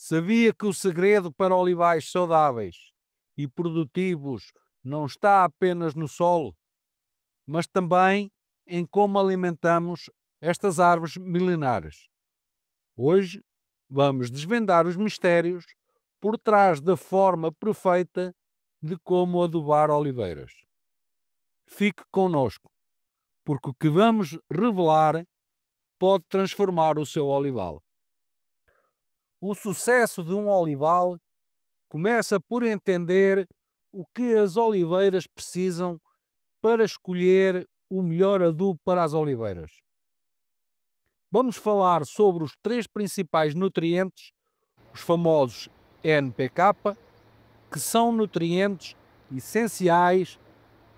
Sabia que o segredo para olivais saudáveis e produtivos não está apenas no solo, mas também em como alimentamos estas árvores milenares. Hoje vamos desvendar os mistérios por trás da forma perfeita de como adubar oliveiras. Fique conosco, porque o que vamos revelar pode transformar o seu olival. O sucesso de um olival começa por entender o que as oliveiras precisam para escolher o melhor adubo para as oliveiras. Vamos falar sobre os três principais nutrientes, os famosos NPK, que são nutrientes essenciais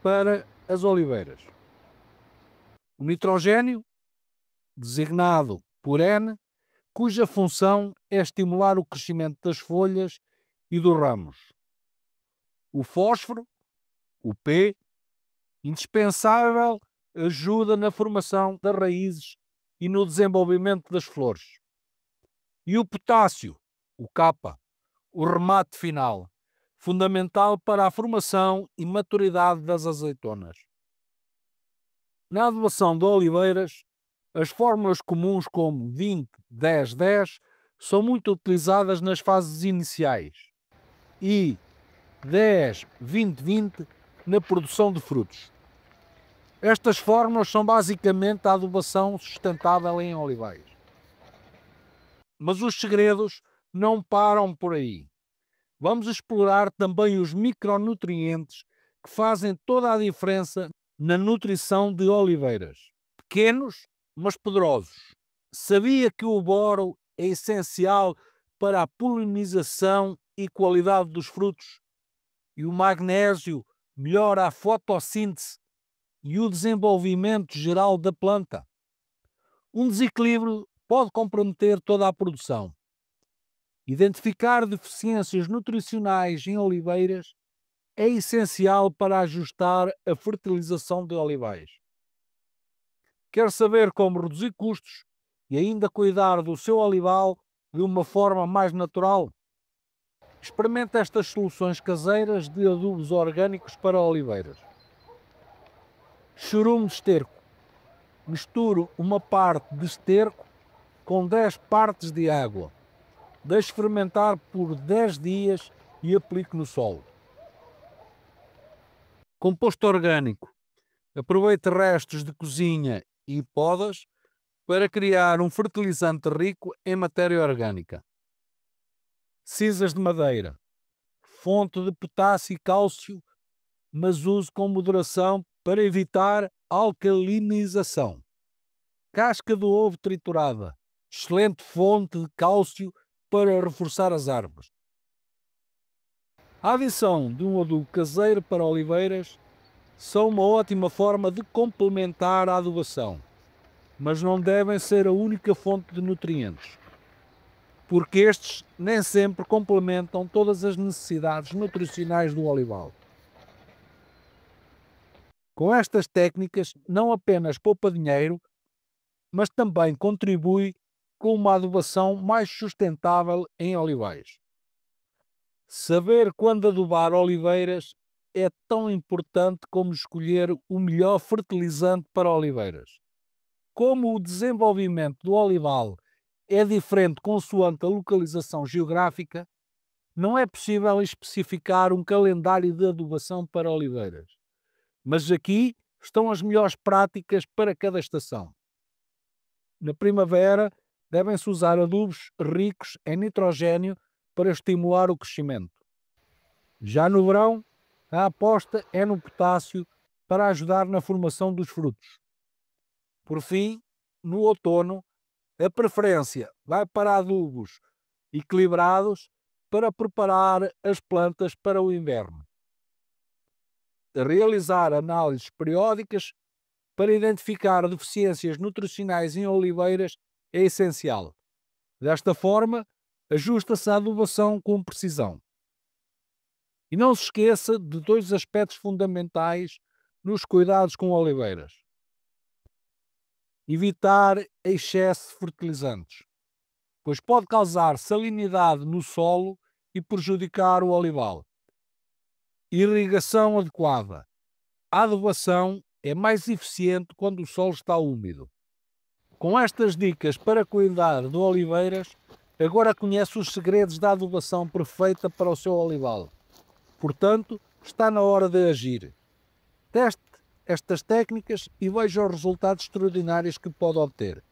para as oliveiras. O nitrogênio, designado por N, cuja função é estimular o crescimento das folhas e dos ramos. O fósforo, o P, indispensável, ajuda na formação das raízes e no desenvolvimento das flores. E o potássio, o K, o remate final, fundamental para a formação e maturidade das azeitonas. Na adubação de oliveiras, as fórmulas comuns como 20, 10, 10 são muito utilizadas nas fases iniciais e 10, 20, 20 na produção de frutos. Estas fórmulas são basicamente a adubação sustentável em olivais. Mas os segredos não param por aí. Vamos explorar também os micronutrientes que fazem toda a diferença na nutrição de oliveiras. Pequenos, mas poderosos. Sabia que o boro é essencial para a polinização e qualidade dos frutos, e o magnésio melhora a fotossíntese e o desenvolvimento geral da planta. Um desequilíbrio pode comprometer toda a produção. Identificar deficiências nutricionais em oliveiras é essencial para ajustar a fertilização de olivais quer saber como reduzir custos e ainda cuidar do seu olival de uma forma mais natural? Experimente estas soluções caseiras de adubos orgânicos para oliveiras. Churume de esterco. Misturo uma parte de esterco com 10 partes de água. Deixe fermentar por 10 dias e aplique no solo. Composto orgânico. Aproveite restos de cozinha e podas para criar um fertilizante rico em matéria orgânica. Cinzas de madeira, fonte de potássio e cálcio, mas use com moderação para evitar alcalinização. Casca do ovo triturada, excelente fonte de cálcio para reforçar as árvores. A adição de um adubo caseiro para oliveiras são uma ótima forma de complementar a adubação, mas não devem ser a única fonte de nutrientes, porque estes nem sempre complementam todas as necessidades nutricionais do olival. Com estas técnicas, não apenas poupa dinheiro, mas também contribui com uma adubação mais sustentável em olivais. Saber quando adubar oliveiras é tão importante como escolher o melhor fertilizante para oliveiras. Como o desenvolvimento do olival é diferente consoante a localização geográfica, não é possível especificar um calendário de adubação para oliveiras. Mas aqui estão as melhores práticas para cada estação. Na primavera, devem-se usar adubos ricos em nitrogênio para estimular o crescimento. Já no verão, a aposta é no potássio para ajudar na formação dos frutos. Por fim, no outono, a preferência vai para adubos equilibrados para preparar as plantas para o inverno. Realizar análises periódicas para identificar deficiências nutricionais em oliveiras é essencial. Desta forma, ajusta-se a adubação com precisão. E não se esqueça de dois aspectos fundamentais nos cuidados com oliveiras. Evitar excesso de fertilizantes, pois pode causar salinidade no solo e prejudicar o olival. Irrigação adequada. A adubação é mais eficiente quando o solo está úmido. Com estas dicas para cuidar do oliveiras, agora conhece os segredos da adubação perfeita para o seu olival. Portanto, está na hora de agir. Teste estas técnicas e veja os resultados extraordinários que pode obter.